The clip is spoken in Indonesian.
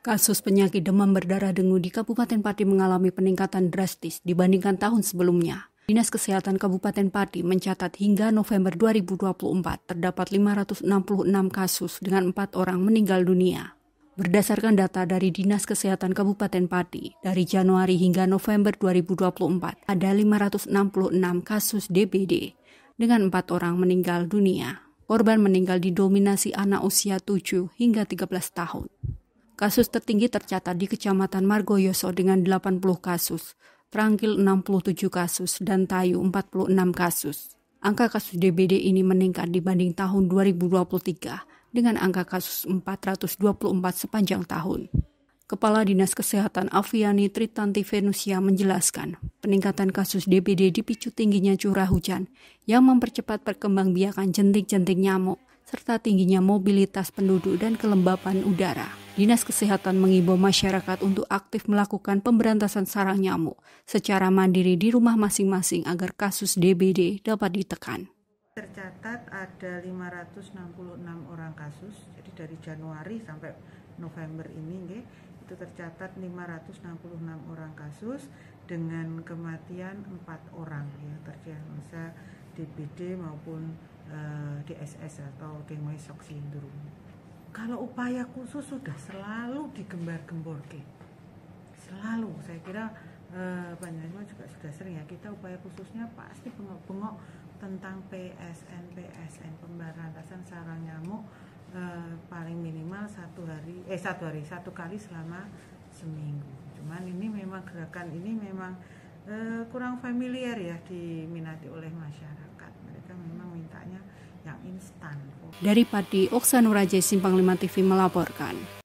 Kasus penyakit demam berdarah dengue di Kabupaten Pati mengalami peningkatan drastis dibandingkan tahun sebelumnya. Dinas Kesehatan Kabupaten Pati mencatat hingga November 2024 terdapat 566 kasus dengan 4 orang meninggal dunia. Berdasarkan data dari Dinas Kesehatan Kabupaten Pati, dari Januari hingga November 2024 ada 566 kasus DBD dengan 4 orang meninggal dunia. Korban meninggal didominasi anak usia 7 hingga 13 tahun. Kasus tertinggi tercatat di Kecamatan Margoyoso dengan 80 kasus, Prangkil 67 kasus, dan Tayu 46 kasus. Angka kasus DBD ini meningkat dibanding tahun 2023 dengan angka kasus 424 sepanjang tahun. Kepala Dinas Kesehatan Aviani Tritanti Venusia menjelaskan, peningkatan kasus DBD dipicu tingginya curah hujan yang mempercepat perkembangbiakan jentik-jentik nyamuk serta tingginya mobilitas penduduk dan kelembapan udara. Dinas Kesehatan mengimbau masyarakat untuk aktif melakukan pemberantasan sarang nyamuk secara mandiri di rumah masing-masing agar kasus DBD dapat ditekan. Tercatat ada 566 orang kasus, jadi dari Januari sampai November ini itu tercatat 566 orang kasus dengan kematian 4 orang ya terdiagnosa DBD maupun eh, DSS atau Dengue demoi kalau upaya khusus sudah selalu digembar-gemborkan selalu saya kira eh, juga sudah sering ya kita upaya khususnya pasti bengok-bengok tentang PSN PSN pemberantasan sarang nyamuk eh, paling minimal satu hari eh satu hari satu kali selama seminggu cuman ini memang gerakan ini memang eh, kurang familiar ya diminati oleh masyarakat dari Pati, Oksanuraja Simpang 5 TV melaporkan.